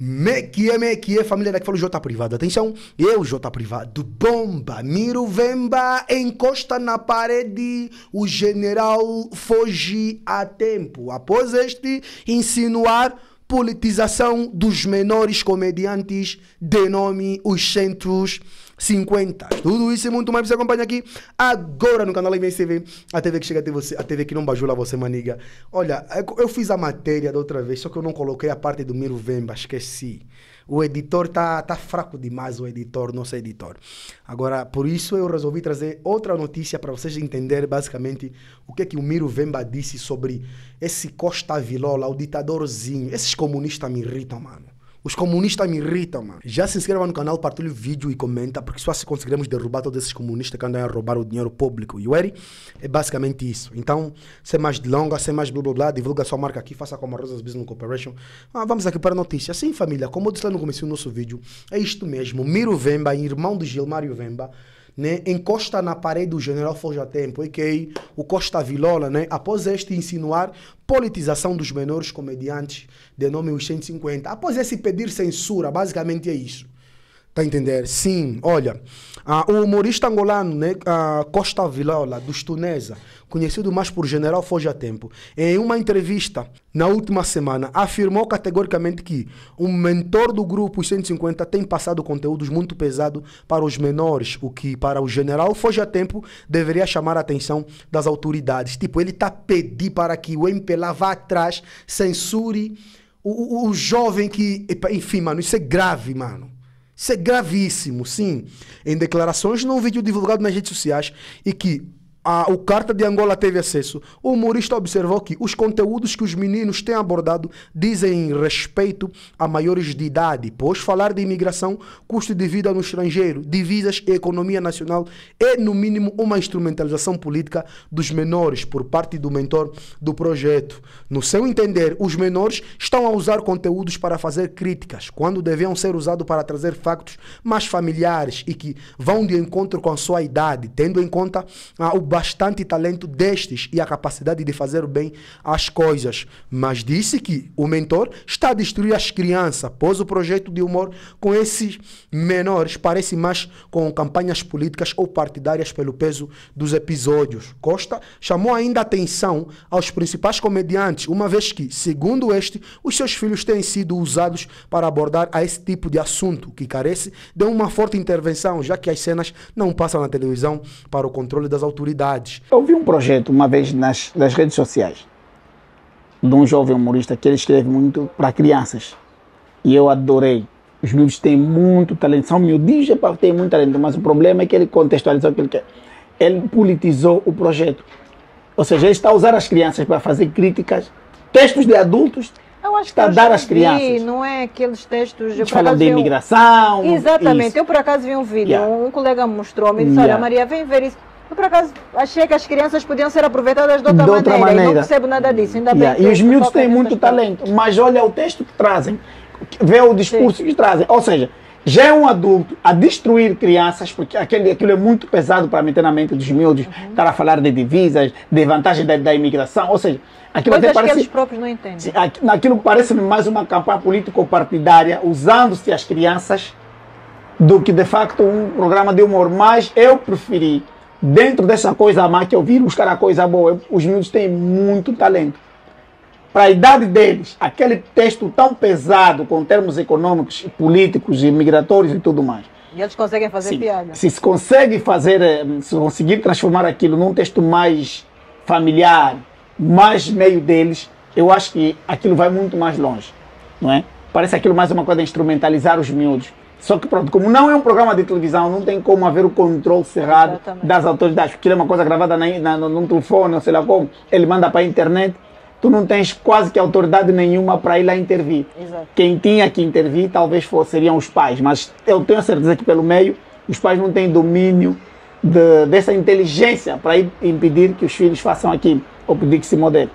Mequie, mequie, família daqui falou J privado. Atenção, eu J privado. Bomba, miro vemba, encosta na parede. O general foge a tempo. Após este insinuar politização dos menores comediantes, denome os centros 50. Tudo isso e muito mais você acompanha aqui agora no canal Live TV. A TV que chega até você, a TV que não bajula você, maniga. Olha, é eu fiz a matéria da outra vez, só que eu não coloquei a parte do Miro Vemba, esqueci. O editor tá, tá fraco demais, o editor, nosso editor. Agora, por isso eu resolvi trazer outra notícia para vocês entenderem basicamente o que é que o Miro Vemba disse sobre esse Costa Vilola, o ditadorzinho. Esses comunistas me irritam, mano. Os comunistas me irritam, mano. Já se inscreva no canal, partilhe o vídeo e comenta, porque só se conseguiremos derrubar todos esses comunistas que andam a roubar o dinheiro público. E o Eri é basicamente isso. Então, sem mais delongas, sem mais blá blá blá, divulga sua marca aqui, faça como a Rosas Business Corporation. Ah, vamos aqui para a notícia. Sim, família, como eu disse lá no começo do nosso vídeo, é isto mesmo. Miro Vemba, irmão de Gilmário Vemba, né, encosta na parede do general Forja Tempo, o Costa Vilola, né, após este insinuar politização dos menores comediantes de nome os 150. Após esse pedir censura, basicamente é isso. Tá a entender? Sim, olha. Ah, o humorista angolano, né, ah, Costa Vilaola, dos Tunesa, conhecido mais por General Foge a Tempo, em uma entrevista na última semana, afirmou categoricamente que o mentor do grupo, os 150, tem passado conteúdos muito pesados para os menores, o que para o General Foge a Tempo deveria chamar a atenção das autoridades. Tipo, ele está pedindo para que o MP lá vá atrás, censure o, o, o jovem que... Enfim, mano, isso é grave, mano. Isso é gravíssimo, sim. Em declarações num vídeo divulgado nas redes sociais e que a, o Carta de Angola teve acesso, o humorista observou que os conteúdos que os meninos têm abordado dizem respeito a maiores de idade, pois falar de imigração, custo de vida no estrangeiro, divisas e economia nacional é, no mínimo, uma instrumentalização política dos menores por parte do mentor do projeto. No seu entender, os menores estão a usar conteúdos para fazer críticas, quando deviam ser usados para trazer factos mais familiares e que vão de encontro com a sua idade, tendo em conta ah, o bastante talento destes e a capacidade de fazer bem as coisas, mas disse que o mentor está a destruir as crianças, após o projeto de humor com esses menores parece mais com campanhas políticas ou partidárias pelo peso dos episódios. Costa chamou ainda atenção aos principais comediantes, uma vez que, segundo este, os seus filhos têm sido usados para abordar a esse tipo de assunto, que carece de uma forte intervenção, já que as cenas não passam na televisão para o controle das autoridades comunidades. Eu vi um projeto uma vez nas, nas redes sociais de um jovem humorista que ele escreve muito para crianças. E eu adorei. Os miúdos têm muito talento, são miúdos, é têm muito talento, mas o problema é que ele contextualizou o que ele é. quer. Ele politizou o projeto. Ou seja, ele está a usar as crianças para fazer críticas, textos de adultos, eu acho está que dar às crianças. Não é aqueles textos de falam de imigração. Um... Exatamente. Isso. Eu por acaso vi um vídeo, yeah. um colega mostrou, me disse: yeah. Olha, Maria, vem ver isso. Eu, por acaso, achei que as crianças podiam ser aproveitadas de outra, de outra maneira, maneira. E não percebo nada disso. Ainda yeah. bem e os miúdos têm muito talento, mas olha o texto que trazem, vê o discurso Sim. que trazem. Ou seja, já é um adulto a destruir crianças, porque aquele, aquilo é muito pesado para meter na mente dos miúdos, uhum. estar a falar de divisas, de vantagem da, da imigração, ou seja, aquilo até parece... que eles próprios não entendem. Sim, aquilo parece-me mais uma campanha político-partidária, usando-se as crianças, do que de facto um programa de humor. Mas eu preferi dentro dessa coisa má que eu vi, buscar a coisa boa. Os miúdos têm muito talento. Para a idade deles, aquele texto tão pesado com termos econômicos, políticos e migratórios e tudo mais. E eles conseguem fazer Sim. piada. Se se consegue fazer, eh, se conseguir transformar aquilo num texto mais familiar, mais meio deles, eu acho que aquilo vai muito mais longe, não é? Parece aquilo mais uma coisa de instrumentalizar os miúdos. Só que pronto, como não é um programa de televisão, não tem como haver o controle cerrado Exatamente. das autoridades, porque ele é uma coisa gravada na, na, num telefone, ou sei lá como, ele manda para a internet, tu não tens quase que autoridade nenhuma para ir lá intervir. Exato. Quem tinha que intervir talvez fosse, seriam os pais, mas eu tenho a certeza que pelo meio os pais não têm domínio de, dessa inteligência para impedir que os filhos façam aquilo, ou pedir que se modele.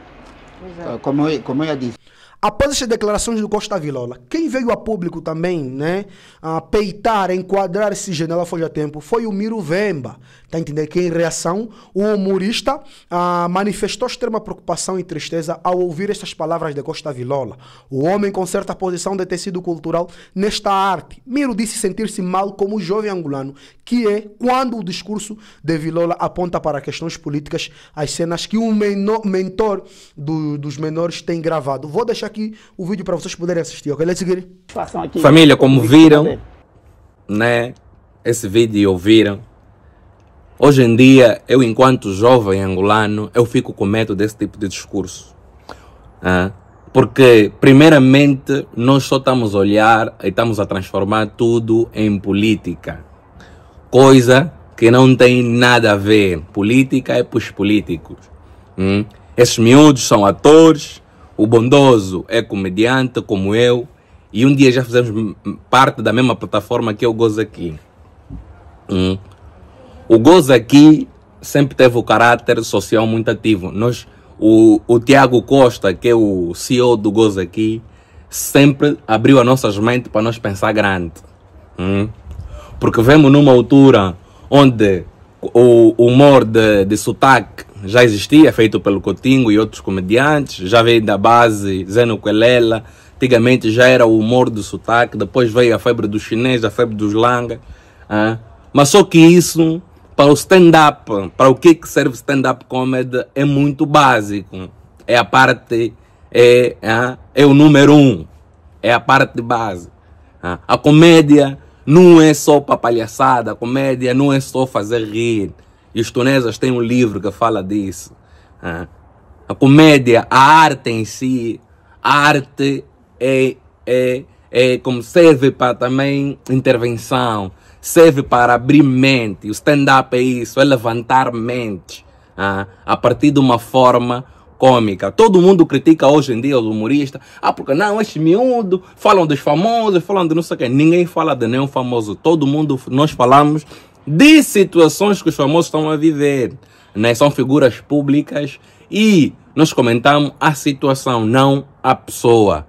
Exato. Como, ah, como eu disse, Após essas declarações do Costa Vilola, quem veio a público também, né, a peitar, a enquadrar esse janela foi a tempo, foi o Miro Vemba. Tá entendendo? Que em reação, o humorista ah, manifestou extrema preocupação e tristeza ao ouvir estas palavras de Costa Vilola. O homem com certa posição de tecido cultural nesta arte. Miro disse sentir-se mal como jovem angolano, que é quando o discurso de Vilola aponta para questões políticas as cenas que um menor, mentor do, dos menores tem gravado. Vou deixar aqui o vídeo para vocês poderem assistir, ok? Let's get it. Família, como viram, né? Esse vídeo ouviram. Hoje em dia, eu enquanto jovem angolano, eu fico com medo desse tipo de discurso. Ah, porque, primeiramente, nós só estamos a olhar e estamos a transformar tudo em política. Coisa que não tem nada a ver. Política é para os políticos. Hum? Esses miúdos são atores, o bondoso é comediante como eu e um dia já fizemos parte da mesma plataforma que é o Gozo Aqui. Hum. O Gozo Aqui sempre teve o caráter social muito ativo. Nós, o, o Tiago Costa, que é o CEO do Gozo Aqui, sempre abriu as nossas mentes para nós pensar grande. Hum. Porque vemos numa altura onde o humor de, de sotaque já existia, é feito pelo Cotingo e outros comediantes, já veio da base Zeno Quelela, antigamente já era o humor do sotaque, depois veio a febre do chinês, a febre dos langa. Ah. Mas só que isso, para o stand-up, para o que, serve stand-up comedy, é muito básico. É a parte, é, ah, é o número um, é a parte base. Ah. A comédia não é só para palhaçada, a comédia não é só fazer rir. E os tunesas têm um livro que fala disso. Né? A comédia, a arte em si, a arte é, é, é como serve para também intervenção, serve para abrir mente. O stand-up é isso, é levantar mente né? a partir de uma forma cômica. Todo mundo critica hoje em dia os humoristas. Ah, porque não, este miúdo, falam dos famosos, falam de não sei o quê. Ninguém fala de nenhum famoso. Todo mundo, nós falamos de situações que os famosos estão a viver. Né? São figuras públicas e nós comentamos a situação, não a pessoa.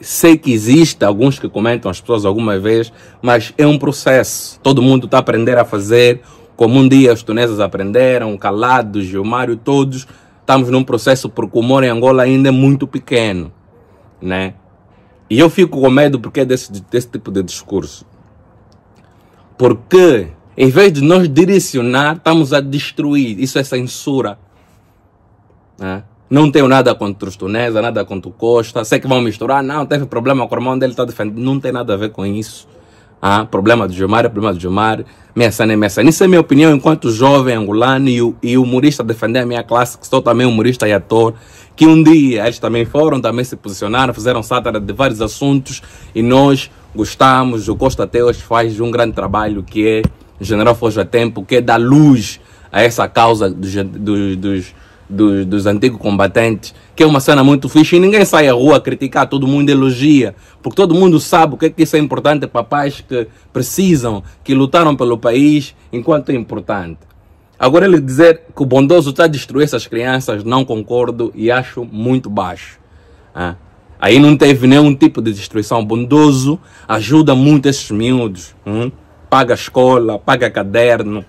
Sei que existe alguns que comentam as pessoas alguma vez, mas é um processo. Todo mundo está a aprender a fazer, como um dia os tunesas aprenderam, Calado, Gilmário, todos. Estamos num processo porque o humor em Angola ainda é muito pequeno, né? E eu fico com medo porque desse, desse tipo de discurso. Porque em vez de nós direcionar, estamos a destruir. Isso é censura. Né? Não tenho nada contra os Tunesa, nada contra o Costa. Sei que vão misturar. Não, teve problema com o irmão dele, está defendendo. Não tem nada a ver com isso. Ah, problema do Gilmar é problema do Gilmar. Minha sana é minha Isso é minha opinião enquanto jovem angolano e, e humorista defender a minha classe, que sou também humorista e ator. Que um dia eles também foram, também se posicionaram, fizeram sátira de vários assuntos e nós gostamos. O Costa até hoje faz um grande trabalho que é o general foge a é tempo, quer dar luz a essa causa dos, dos, dos, dos, dos antigos combatentes, que é uma cena muito fixe e ninguém sai à rua a criticar, todo mundo elogia, porque todo mundo sabe o que é que isso é importante para pais que precisam, que lutaram pelo país, enquanto é importante. Agora ele dizer que o bondoso está a destruir essas crianças, não concordo e acho muito baixo. Ah. Aí não teve nenhum tipo de destruição. O bondoso ajuda muito esses miúdos. Hum? paga a escola, paga caderno,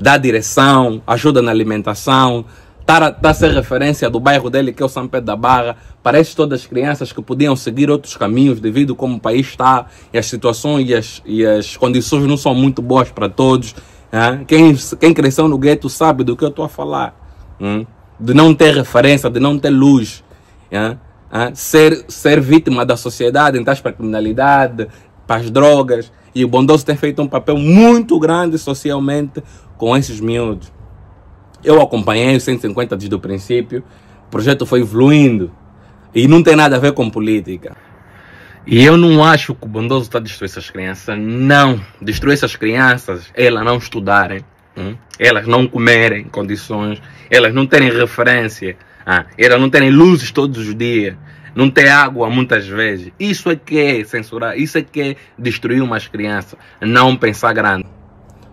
dá direção, ajuda na alimentação, está tá a tá ser referência do bairro dele, que é o São Pedro da Barra, parece todas as crianças que podiam seguir outros caminhos devido como o país está e as situações e as, e as condições não são muito boas para todos. Né? Quem, quem cresceu no gueto sabe do que eu estou a falar. Hein? Né? De não ter referência, de não ter luz. Né? Ser, ser vítima da sociedade, entrar para a criminalidade, para as drogas, e o Bondoso tem feito um papel muito grande socialmente com esses miúdos. Eu acompanhei os 150 desde o princípio, o projeto foi evoluindo e não tem nada a ver com política. E eu não acho que o Bondoso está a destruir essas crianças. Não. Destruir essas crianças, elas não estudarem, hum? elas não comerem condições, elas não terem referência, ah, elas não terem luzes todos os dias, não ter água muitas vezes. Isso é que é censurar, isso é que é destruir umas crianças, não pensar grande.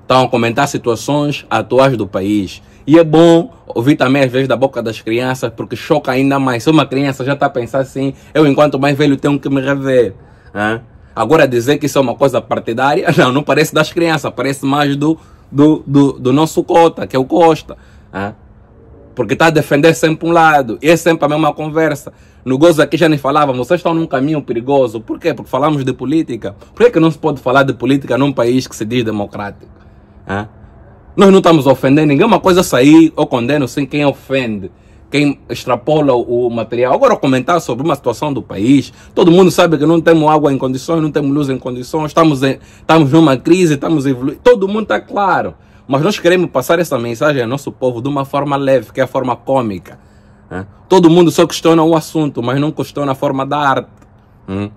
Estão a comentar situações atuais do país. E é bom ouvir também às vezes da boca das crianças, porque choca ainda mais. Se uma criança já está a pensar assim, eu enquanto mais velho tenho que me rever. Hein? Agora dizer que isso é uma coisa partidária, não, não parece das crianças, parece mais do, do, do, do nosso cota, que é o Costa. Hein? porque está a defender sempre um lado, e é sempre a mesma conversa. No gozo aqui já nem falava, vocês estão num caminho perigoso. Por quê? Porque falamos de política. Por que, que não se pode falar de política num país que se diz democrático? Hã? Nós não estamos ofendendo ninguém, é uma coisa sair, ou condeno sim quem ofende quem extrapola o material. Agora, comentar sobre uma situação do país. Todo mundo sabe que não temos água em condições, não temos luz em condições, estamos, em, estamos numa crise, estamos evoluindo. Todo mundo está claro. Mas nós queremos passar essa mensagem ao nosso povo de uma forma leve, que é a forma cômica. Né? Todo mundo só questiona o assunto, mas não questiona a forma da arte. Né?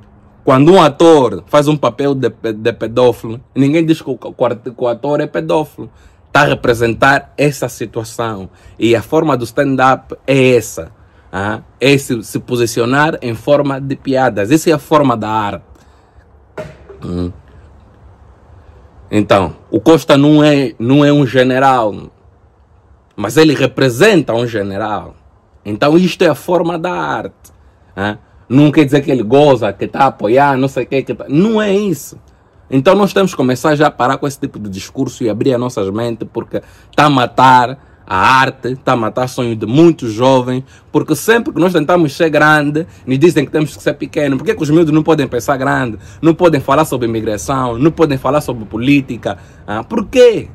Quando um ator faz um papel de, de pedófilo, ninguém diz que o, que o ator é pedófilo. Está a representar essa situação. E a forma do stand-up é essa. Ah, é se, se, posicionar em forma de piadas. Essa é a forma da arte. Né? Então, o Costa não é, não é um general, mas ele representa um general. Então, isto é a forma da arte. Né? Não quer dizer que ele goza, que está a apoiar, não sei o que, que tá... Não é isso. Então, nós temos que começar já a parar com esse tipo de discurso e abrir as nossas mentes, porque está a matar a arte está a matar sonhos de muitos jovens, porque sempre que nós tentamos ser grande, nos dizem que temos que ser pequeno. Por é que, os miúdos não podem pensar grande? Não podem falar sobre imigração, não podem falar sobre política? Ah, por quê?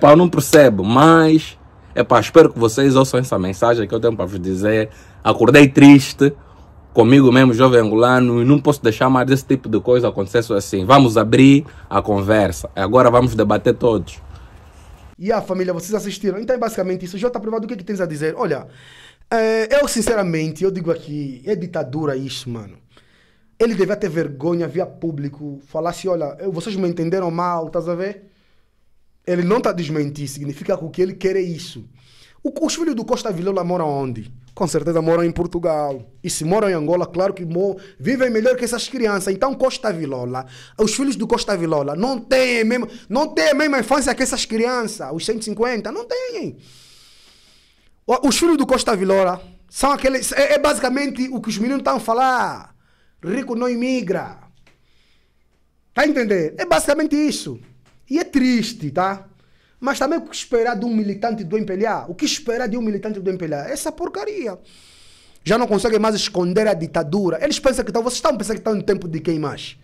pá, eu não percebo, mas pá, espero que vocês ouçam essa mensagem que eu tenho para vos dizer. Acordei triste comigo mesmo, jovem angolano, e não posso deixar mais desse tipo de coisa acontecer assim. Vamos abrir a conversa. Agora vamos debater todos. E a família, vocês assistiram. Então é basicamente isso. Jota Privado, o que, é que tens a dizer? Olha, é, eu sinceramente, eu digo aqui, é ditadura isso, mano. Ele devia ter vergonha via público, falar assim, olha, vocês me entenderam mal, estás a ver? Ele não está desmentindo, desmentir, significa que o que ele quer é isso. O, os filhos do Costa Vilela moram onde? Com certeza moram em Portugal. E se moram em Angola, claro que moram, vivem melhor que essas crianças. Então, Costa Vilola, os filhos do Costa Vilola não têm, mesmo, não têm a mesma infância que essas crianças, os 150, não têm. Os filhos do Costa Vilola são aqueles. É, é basicamente o que os meninos estão a falar. Rico não imigra. Tá a entender? É basicamente isso. E é triste, tá? Mas também o que esperar de um militante do MPLA? O que esperar de um militante do MPLA? Essa porcaria. Já não conseguem mais esconder a ditadura. Eles pensam que estão. Vocês estão pensando que estão no tempo de quem mais?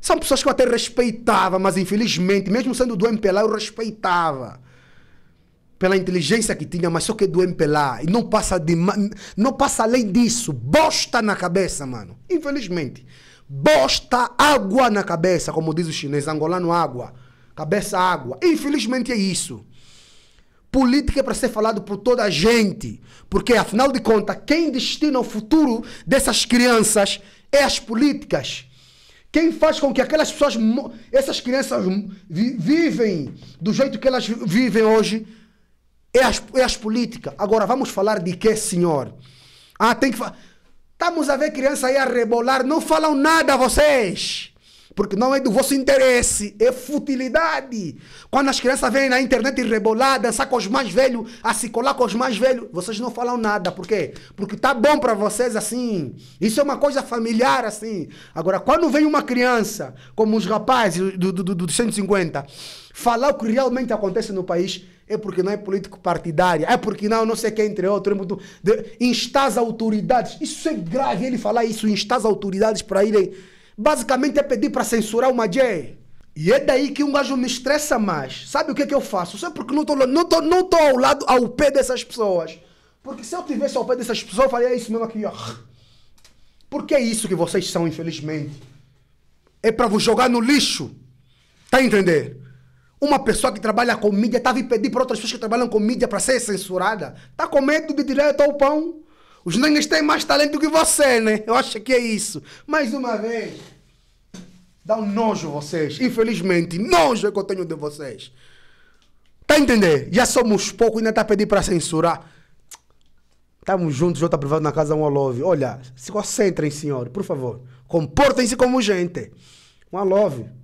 São pessoas que eu até respeitava, mas infelizmente, mesmo sendo do MPLA, eu respeitava. Pela inteligência que tinha, mas só que é do MPLA. E não passa, de, não passa além disso. Bosta na cabeça, mano. Infelizmente. Bosta, água na cabeça, como diz o chinês, angolano, água. Cabeça água. Infelizmente é isso. Política é para ser falado por toda a gente. Porque, afinal de contas, quem destina o futuro dessas crianças é as políticas. Quem faz com que aquelas pessoas, essas crianças vi vivem do jeito que elas vivem hoje é as, é as políticas. Agora, vamos falar de quê, senhor? Ah, tem que falar. Estamos a ver criança aí a rebolar, não falam nada vocês. Porque não é do vosso interesse, é futilidade. Quando as crianças vêm na internet rebolar, dançar com os mais velhos, a se colar com os mais velhos, vocês não falam nada. Por quê? Porque tá bom para vocês assim. Isso é uma coisa familiar assim. Agora, quando vem uma criança, como os rapazes do, do, do, do 150, falar o que realmente acontece no país, é porque não é político partidário, é porque não, não sei quem, entre outros, é instar as autoridades. Isso é grave ele falar isso, as autoridades para irem Basicamente é pedir para censurar uma J. E é daí que um gajo me estressa mais. Sabe o que que eu faço? Só porque não estou não tô, não tô ao lado, ao pé dessas pessoas. Porque se eu tivesse ao pé dessas pessoas, eu faria isso mesmo aqui, ó. Porque é isso que vocês são, infelizmente. É para vos jogar no lixo. Tá a entender? Uma pessoa que trabalha com mídia estava tá a pedir para outras pessoas que trabalham com mídia para ser censurada. Tá com medo de direito ao pão? Os Nangas têm mais talento do que você, né? Eu acho que é isso. Mais uma vez, dá um nojo vocês. Infelizmente, nojo é que eu tenho de vocês. Tá a entender? Já somos pouco, ainda tá a pedir para censurar. Estamos juntos, Jota Privado na casa um Love. Olha, se concentrem, senhor, por favor. Comportem-se como gente. Um Love.